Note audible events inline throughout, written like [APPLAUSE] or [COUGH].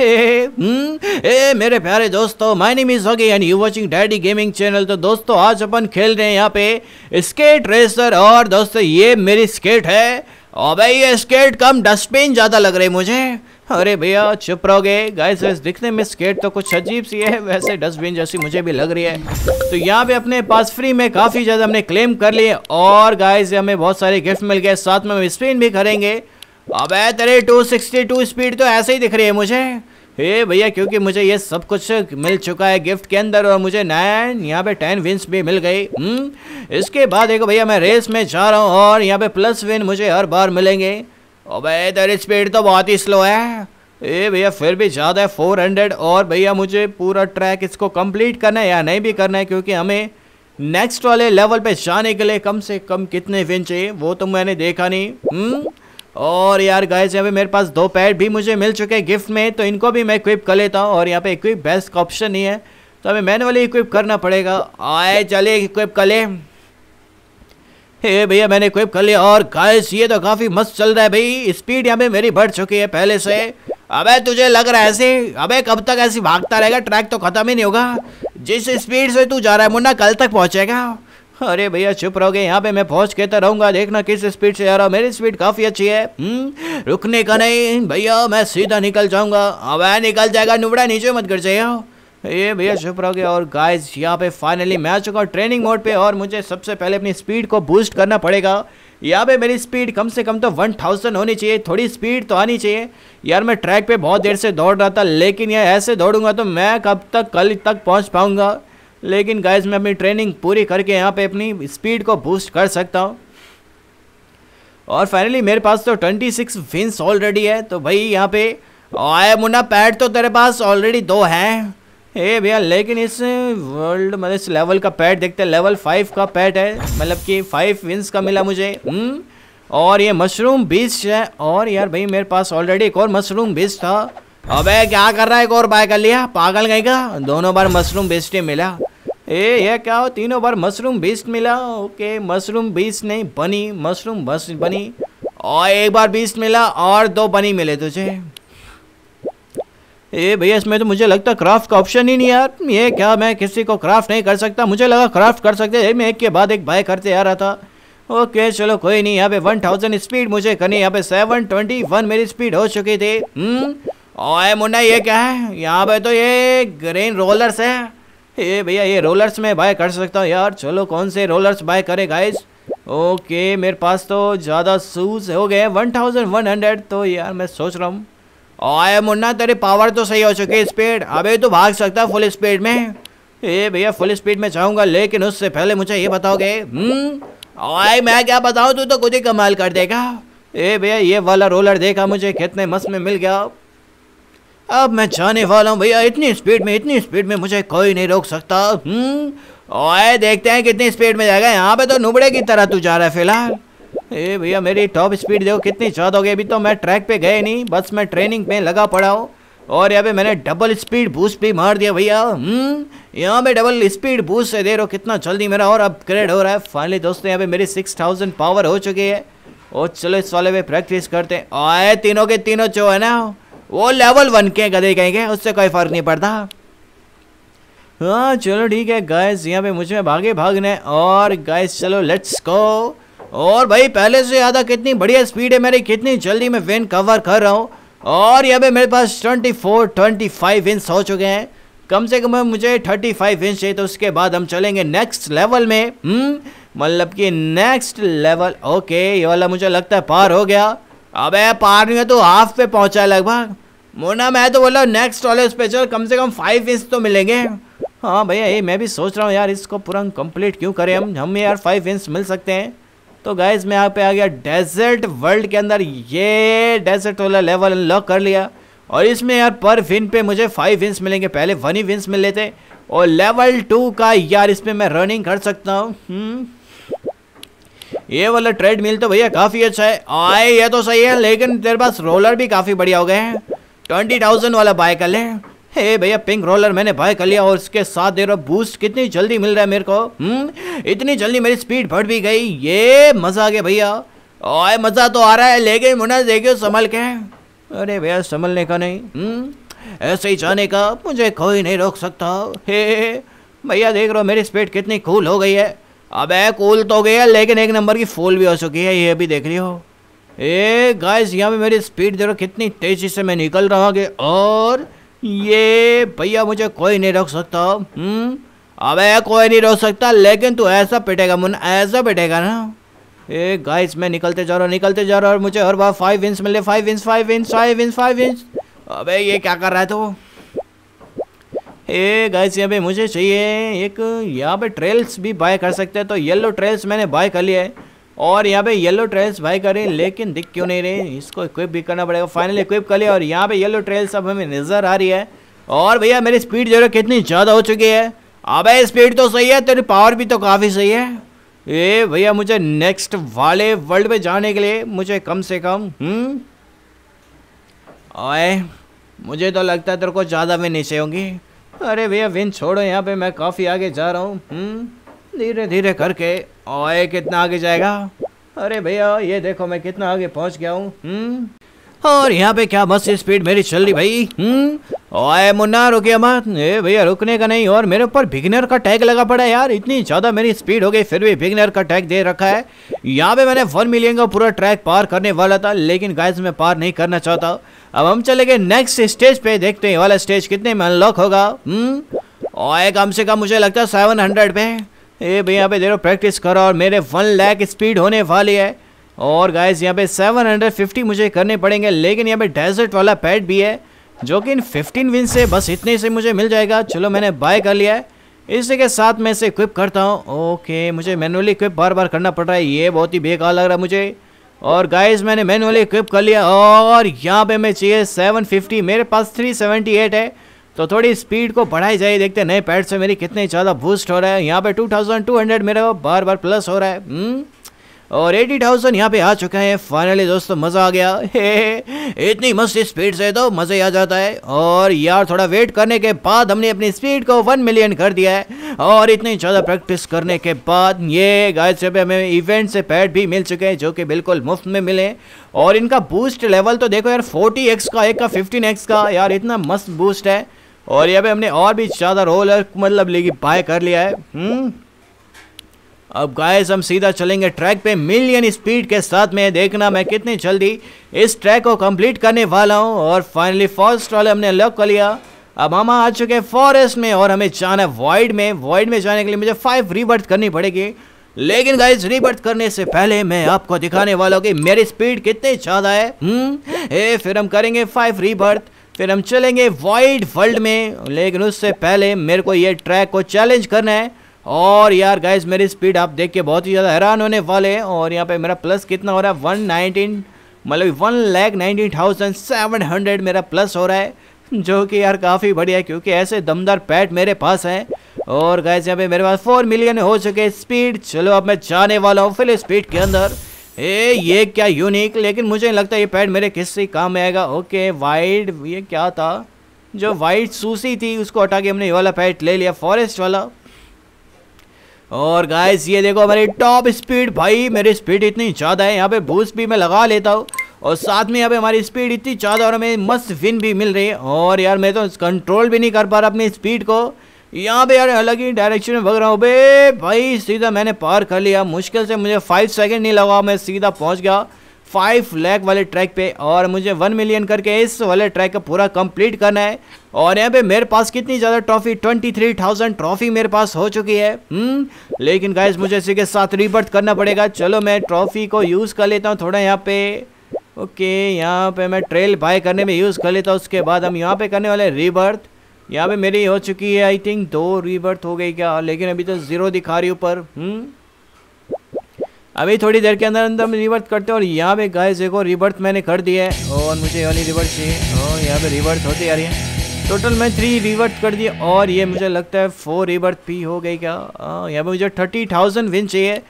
ए [LAUGHS] hmm? मेरे प्यारे दोस्तों माय नेम इज होगी and you watching Daddy Gaming channel तो दोस्तों आज अपन खेल रहे हैं यहाँ पे स्केट रेसर और दोस्तों ये मेरी स्केट है और भाई ये स्केट कम डस्टबिन ज़्यादा लग रही मुझे अरे भैया चुप रहोगे गाइस गाय दिखने में स्केट तो कुछ अजीब सी है वैसे डस्टबिन जैसी मुझे भी लग रही है तो यहाँ पे अपने पास फ्री में काफ़ी ज़्यादा हमने क्लेम कर लिए और गाइस हमें बहुत सारे गिफ्ट मिल गए साथ में हम स्पिन भी करेंगे अब तेरे 262 स्पीड तो ऐसे ही दिख रही है मुझे ये भैया क्योंकि मुझे ये सब कुछ मिल चुका है गिफ्ट के अंदर और मुझे नाइन यहाँ पे टेन विंस भी मिल गई हम्म? इसके बाद देखो भैया मैं रेस में जा रहा हूँ और यहाँ पे प्लस विन मुझे हर बार मिलेंगे और भाई तेरी स्पीड तो बहुत ही स्लो है ए भैया फिर भी ज़्यादा है फोर हंड्रेड और भैया मुझे पूरा ट्रैक इसको कंप्लीट करना है या नहीं भी करना है क्योंकि हमें नेक्स्ट वाले लेवल पे जाने के लिए कम से कम कितने विन चाहिए वो तो मैंने देखा नहीं हम्म? और यार गाइस यहाँ पे मेरे पास दो पैड भी मुझे मिल चुके हैं गिफ्ट में तो इनको भी मैं इक्विप कर लेता हूँ और यहाँ पे इक्विप बेस्ट का ऑप्शन ही है तो हमें मैनुअली इक्विप करना पड़ेगा आए चले इक्विप कर ले भैया मैंने इक्विप कर लिया और गाइस ये तो काफ़ी मस्त चल रहा है भाई स्पीड यहाँ पे मेरी बढ़ चुकी है पहले से अबे तुझे लग रहा है ऐसे अबे कब तक ऐसे भागता रहेगा ट्रैक तो खत्म ही नहीं होगा जिस स्पीड से तू जा रहा है मुन्ना कल तक पहुँचेगा अरे भैया चुप रहोगे यहाँ पे मैं पहुँच तो रहूंगा देखना किस स्पीड से आ रहा मेरी स्पीड काफी अच्छी है हम्म? रुकने का नहीं भैया मैं सीधा निकल जाऊंगा अब निकल जाएगा नुबड़ा नीचे मत कर जाए ये भैया चुप रहोगे और गाइस यहाँ पे फाइनली मैं आ चुका हूँ ट्रेनिंग मोड पे और मुझे सबसे पहले अपनी स्पीड को बूस्ट करना पड़ेगा यहाँ पे मेरी स्पीड कम से कम तो वन थाउजेंड होनी चाहिए थोड़ी स्पीड तो आनी चाहिए यार मैं ट्रैक पे बहुत देर से दौड़ रहा था लेकिन यार ऐसे दौड़ूंगा तो मैं कब तक कल तक पहुँच पाऊँगा लेकिन गाइज मैं अपनी ट्रेनिंग पूरी करके यहाँ पे अपनी स्पीड को बूस्ट कर सकता हूँ और फाइनली मेरे पास तो 26 सिक्स विंस ऑलरेडी है तो भाई यहाँ पे आए मुन्ना पैड तो तेरे पास ऑलरेडी दो हैं ए भैया लेकिन इस वर्ल्ड मतलब इस लेवल का पैड देखते हैं लेवल फाइव का पैड है मतलब कि फाइव विंस का मिला मुझे हुँ? हम्म। और ये मशरूम बीज है और यार भाई मेरे पास ऑलरेडी एक और मशरूम बीज था अबे क्या कर रहा है एक और बाय कर लिया पागल गई का दोनों बार मशरूम बेचते मिला ए ये क्या हो तीनों बार मशरूम बीस मिला ओके मशरूम बीस नहीं बनी मशरूम बस बनी और एक बार बीस मिला और दो बनी मिले तुझे ए भैया इसमें तो मुझे लगता क्राफ्ट का ऑप्शन ही नहीं यार ये क्या मैं किसी को क्राफ्ट नहीं कर सकता मुझे लगा क्राफ्ट कर सकते ये मैं एक के बाद एक बाय करते आ रहा था ओके चलो कोई नहीं यहाँ पे वन थाउजेंड स्पीड मुझे करनी यहाँ पे सेवन ट्वेंटी वन मेरी स्पीड हो चुकी थी ओए हम्म? मुन्ना ये क्या है यहाँ पे तो ये ग्रेन रोलर्स है ये [LAUGHS] भैया ये रोलर्स में बाय कर सकता हूँ यार चलो कौन से रोलर्स बाय करे गाइज ओके मेरे पास तो ज़्यादा शूज़ हो गए वन थाउजेंड वन हंड्रेड तो यार मैं सोच रहा हूँ आए मुन्ना तेरे पावर तो सही हो चुकी है स्पीड अबे तो भाग सकता है फुल स्पीड में ए भैया फुल स्पीड में जाऊँगा लेकिन उससे पहले मुझे ये बताओगे हम्म? आए मैं क्या बताऊँ तू तो खुद ही कमाल कर देगा ए भैया ये वाला रोलर देखा मुझे कितने मस्त में मिल गया अब मैं जाने वाला हूँ भैया इतनी स्पीड में इतनी स्पीड में मुझे कोई नहीं रोक सकता हम्म, ओए देखते हैं कितनी स्पीड में जाएगा यहाँ पे तो नुबड़े की तरह तू जा रहा है फिलहाल ए भैया मेरी टॉप स्पीड देखो कितनी ज़्यादा हो गई अभी तो मैं ट्रैक पे गए नहीं बस मैं ट्रेनिंग में लगा पड़ा हूँ और यहाँ पे मैंने डबल स्पीड बूस्ट भी मार दिया भैया हम्म, यहाँ पे डबल स्पीड बूस्ट से दे रहा हूँ कितना जल्दी मेरा और अपग्रेड हो रहा है फाइनली दोस्तों यहाँ पे मेरी सिक्स थाउजेंड पावर हो चुकी है और चलो इस वाले पे प्रैक्टिस करते हैं आए तीनों के तीनों जो है ना वो लेवल वन के गधे कहेंगे उससे कोई फर्क नहीं पड़ता हाँ चलो ठीक है गैस यहाँ पे मुझ में भागे भागने और गैस चलो लेट्स गो और भाई पहले से ज़्यादा कितनी बढ़िया स्पीड है मेरी कितनी जल्दी मैं वेन कवर कर रहा हूँ और यहाँ पे मेरे पास 24 25 इंच हो चुके हैं कम से कम मुझे 35 इंच चाहिए तो उसके बाद हम चलेंगे नेक्स्ट लेवल में हम्म, मतलब कि नेक्स्ट लेवल ओके ये वाला मुझे लगता है पार हो गया अबे पार्ट में तो हाफ पे पहुंचा है लगभग मोना मैं तो बोला नेक्स्ट वाले स्पेशल कम से कम फाइव इंच तो मिलेंगे हाँ भैया ये मैं भी सोच रहा हूँ यार इसको पूरा कंप्लीट क्यों करें हम हम यार फाइव इंच मिल सकते हैं तो गाइज मैं यहाँ पे आ गया डेजर्ट वर्ल्ड के अंदर ये डेजर्ट वाला लेवल अनलॉक कर लिया और इसमें यार पर विन पे मुझे फाइव इंस मिलेंगे पहले वन ही विंस मिल लेते और लेवल टू का यार इसमें मैं रनिंग कर सकता हूँ हम्म। ये वाला ट्रेडमिल तो भैया काफी अच्छा है आए ये तो सही है लेकिन तेरे पास रोलर भी काफी बढ़िया हो गए हैं ट्वेंटी थाउजेंड वाला बाय कर ले भैया पिंक रोलर मैंने बाय कर लिया और इसके साथ दे रहा बूस्ट कितनी जल्दी मिल रहा है मेरे को हम्म इतनी जल्दी मेरी स्पीड बढ़ भी गई ये मजा आ गया भैया ओए मजा तो आ रहा है लेकिन मुना देखियो संभल के अरे भैया संभलने का नहीं हम्म ऐसे ही जाने का मुझे कोई नहीं रोक सकता हे भैया देख रहा मेरी स्पीड कितनी कूल हो गई है अब कूल तो गया लेकिन एक नंबर की फूल भी हो चुकी है ये भी देख रही हो ए गाइस यहाँ पे मेरी स्पीड देखो कितनी तेजी से मैं निकल रहा हूँ और ये भैया मुझे कोई नहीं रोक सकता हम्म अबे कोई नहीं रोक सकता लेकिन तू ऐसा पिटेगा मुन्ना ऐसा पिटेगा ना ए गाइस मैं निकलते जा रहा हूँ निकलते जा रहा हूँ और मुझे हर बार फाइव इंच मिले five inch five inch five inch five inch अब ये क्या कर रहा है तू तो? ए गाइस यहाँ पे मुझे चाहिए एक यहाँ पे ट्रेल्स भी बाय कर सकते हैं तो येलो ट्रेल्स मैंने बाय कर लिया है और यहाँ पे येलो ट्रेल्स बाय करें लेकिन दिख क्यों नहीं रहे इसको इक्विप भी करना पड़ेगा फाइनली इक्विप कर लिया और यहाँ पे येलो ट्रेल्स अब हमें नज़र आ रही है और भैया मेरी स्पीड जो है कितनी ज़्यादा हो चुकी है अब स्पीड तो सही है तेरी पावर भी तो काफ़ी सही है ए भैया मुझे नेक्स्ट वाले वर्ल्ड में जाने के लिए मुझे कम से कम हम्म? आए मुझे तो लगता है तेरे को ज़्यादा भी नहीं होंगी अरे भैया विन छोड़ो यहाँ पे मैं काफ़ी आगे जा रहा हूँ हम्म, धीरे धीरे करके ओए कितना आगे जाएगा अरे भैया ये देखो मैं कितना आगे पहुँच गया हूँ हम्म, और यहाँ पे क्या मस्त स्पीड मेरी चल रही भाई हम्म ओए मुन्ना रुकिए मत भैया रुकने का नहीं और मेरे ऊपर बिगनर का टैग लगा पड़ा है यार इतनी ज़्यादा मेरी स्पीड हो गई फिर भी बिगनर का टैग दे रखा है यहाँ पे मैंने वन मिलियन का पूरा ट्रैक पार करने वाला था लेकिन गाइस मैं पार नहीं करना चाहता अब हम चले गए नेक्स्ट स्टेज पे देखते हैं वाला स्टेज कितने में अनलॉक होगा हम्म ओए कम से कम मुझे लगता है सेवन हंड्रेड पे ए भैया पे देखो प्रैक्टिस करो और मेरे वन लैक स्पीड होने वाली है और गाइज यहाँ पे 750 मुझे करने पड़ेंगे लेकिन यहाँ पे डेजर्ट वाला पैड भी है जो कि इन 15 विन से बस इतने से मुझे मिल जाएगा चलो मैंने बाय कर लिया है इसी के साथ मैं इसे इक्विप करता हूँ ओके मुझे मैनुअली इक्विप बार बार करना पड़ रहा है ये बहुत ही बेकार लग रहा है मुझे और गाइज मैंने मैनुअली इक्विप कर लिया और यहाँ पर मैं चाहिए सेवन मेरे पास थ्री है तो थोड़ी स्पीड को बढ़ाई जाए देखते नए पैड से मेरी कितने ज़्यादा बूस्ट हो रहा है यहाँ पर टू मेरा बार बार प्लस हो रहा है हुँ? हम्म। और एटी थाउजेंड यहाँ पे आ चुका है फाइनली दोस्तों मज़ा आ गया हे [LAUGHS] इतनी मस्त स्पीड से तो मज़ा ही आ जाता है और यार थोड़ा वेट करने के बाद हमने अपनी स्पीड को वन मिलियन कर दिया है और इतनी ज़्यादा प्रैक्टिस करने के बाद ये गाइस पे हमें इवेंट से पैड भी मिल चुके हैं जो कि बिल्कुल मुफ्त में मिले और इनका बूस्ट लेवल तो देखो यार फोर्टी का एक का फिफ्टीन का यार इतना मस्त बूस्ट है और यहाँ पे हमने और भी ज़्यादा रोल मतलब लेगी बाय कर लिया है हम्म। अब गाइस हम सीधा चलेंगे ट्रैक पे मिलियन स्पीड के साथ में देखना मैं कितनी जल्दी इस ट्रैक को कंप्लीट करने वाला हूँ और फाइनली फर्स्ट वाले हमने लॉक कर लिया अब हम आ चुके हैं फॉरेस्ट में और हमें जाना है वाइड में वाइड में जाने के लिए मुझे फाइव रिबर्थ करनी पड़ेगी लेकिन गाइज रिबर्थ करने से पहले मैं आपको दिखाने वाला हूँ कि मेरी स्पीड कितनी ज़्यादा है हम्म? ए, फिर हम करेंगे फाइव रिबर्थ फिर हम चलेंगे वाइड वर्ल्ड में लेकिन उससे पहले मेरे को ये ट्रैक को चैलेंज करना है और यार गाइज मेरी स्पीड आप देख के बहुत ही ज़्यादा हैरान होने वाले हैं और यहाँ पे मेरा प्लस कितना हो रहा है वन नाइनटीन मतलब one lakh nineteen thousand seven hundred मेरा प्लस हो रहा है जो कि यार काफ़ी बढ़िया है क्योंकि ऐसे दमदार पैट मेरे पास हैं और गाइज यहाँ पे मेरे पास फोर मिलियन हो चुके स्पीड चलो अब मैं जाने वाला हूँ फिर स्पीड के अंदर ए ये क्या यूनिक लेकिन मुझे नहीं लगता ये पैड मेरे किससे काम आएगा ओके वाइड ये क्या था जो वाइट सूसी थी उसको हटा के हमने ये वाला पैड ले लिया फॉरेस्ट वाला और गाइस ये देखो हमारी टॉप स्पीड भाई मेरी स्पीड इतनी ज़्यादा है यहाँ पे बूस्ट भी मैं लगा लेता हूँ और साथ में यहाँ पे हमारी स्पीड इतनी ज़्यादा और हमें मस्त विन भी मिल रही है और यार मैं तो कंट्रोल भी नहीं कर पा रहा अपनी स्पीड को यहाँ पे यार अलग ही डायरेक्शन में भाग रहा हूँ बे भाई सीधा मैंने पार कर लिया मुश्किल से मुझे फाइव सेकेंड नहीं लगा मैं सीधा पहुँच गया फाइव लैक वाले ट्रैक पे और मुझे वन मिलियन करके इस वाले ट्रैक का पूरा कंप्लीट करना है और यहाँ पे मेरे पास कितनी ज़्यादा trophy twenty three thousand trophy मेरे पास हो चुकी है हम्म लेकिन गाइज मुझे इसी के साथ रिबर्थ करना पड़ेगा चलो मैं ट्रॉफी को यूज़ कर लेता हूँ थोड़ा यहाँ पे ओके यहाँ पे मैं ट्रेल बाय करने में यूज़ कर लेता हूँ उसके बाद हम यहाँ पर करने वाले रिबर्थ यहाँ पर मेरी हो चुकी है आई थिंक दो रिबर्थ हो गई क्या लेकिन अभी तो ज़ीरो दिखा रही ऊपर हम्म, अभी थोड़ी देर के अंदर अंदर हम रिवर्थ करते हैं और यहाँ पे गाय देखो रिवर्थ मैंने कर दिया है और मुझे वाली रिवर्थ चाहिए और यहाँ पे रिवर्थ होती जा रही है टोटल मैं थ्री रिवर्थ कर दिए और ये मुझे लगता है फोर रिवर्थ भी हो गई क्या यहाँ पे मुझे थर्टी थाउजेंड विन चाहिए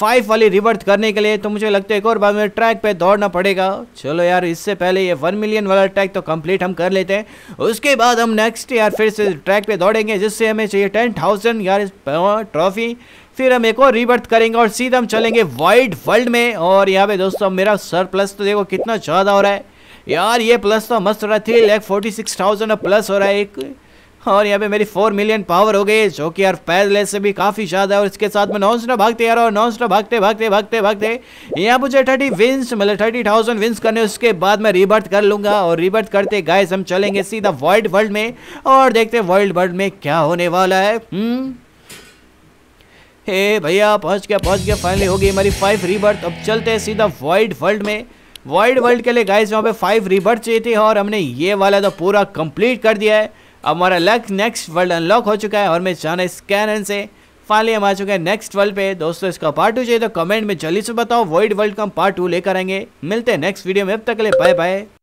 फाइव वाली रिवर्थ करने के लिए तो मुझे लगता है एक और बार मुझे ट्रैक पे दौड़ना पड़ेगा चलो यार इससे पहले ये वन मिलियन वाला ट्रैक तो कंप्लीट हम कर लेते हैं उसके बाद हम नेक्स्ट यार फिर से ट्रैक पे दौड़ेंगे जिससे हमें चाहिए टेन थाउजेंड यार ट्रॉफी फिर हम एक और रिबर्थ करेंगे और सीधा हम चलेंगे वाइड वर्ल्ड में और यहाँ पे दोस्तों मेरा सर प्लस तो देखो कितना ज़्यादा हो रहा है यार ये प्लस तो मस्त हो रहा है three lakh forty six thousand plus हो रहा है एक और यहाँ पे मेरी फोर मिलियन पावर हो गई जो कि यार पैदल से भी काफ़ी ज़्यादा है और इसके साथ में नॉन स्टॉप भागते यार और नॉन स्टॉप भागते भागते भागते भागते यहाँ मुझे थर्टी विंस मतलब थर्टी थाउजेंड विंस करने उसके बाद मैं रिबर्थ कर लूँगा और रिबर्थ करते गाइस हम चलेंगे सीधा वर्ल्ड वर्ल्ड में और देखते वर्ल्ड वर्ल्ड में क्या होने वाला है हुँ? हम्म। हे भैया पहुंच गया पहुंच गया फाइनली हो गई हमारी फाइव रिबर्थ अब चलते हैं सीधा वाइड वर्ल्ड में वाइड वर्ल्ड के लिए गाइस यहाँ पे फाइव रिबर्थ चाहिए थी और हमने ये वाला तो पूरा कंप्लीट कर दिया है अब हमारा लक नेक्स्ट वर्ल्ड अनलॉक हो चुका है और मैं जाना है स्कैनन से फाइनली हम आ चुके हैं नेक्स्ट वर्ल्ड पे दोस्तों इसका पार्ट टू चाहिए तो कमेंट में जल्दी से बताओ वाइड वर्ल्ड का हम पार्ट टू लेकर आएंगे मिलते हैं नेक्स्ट वीडियो में अब तक ले बाय बाय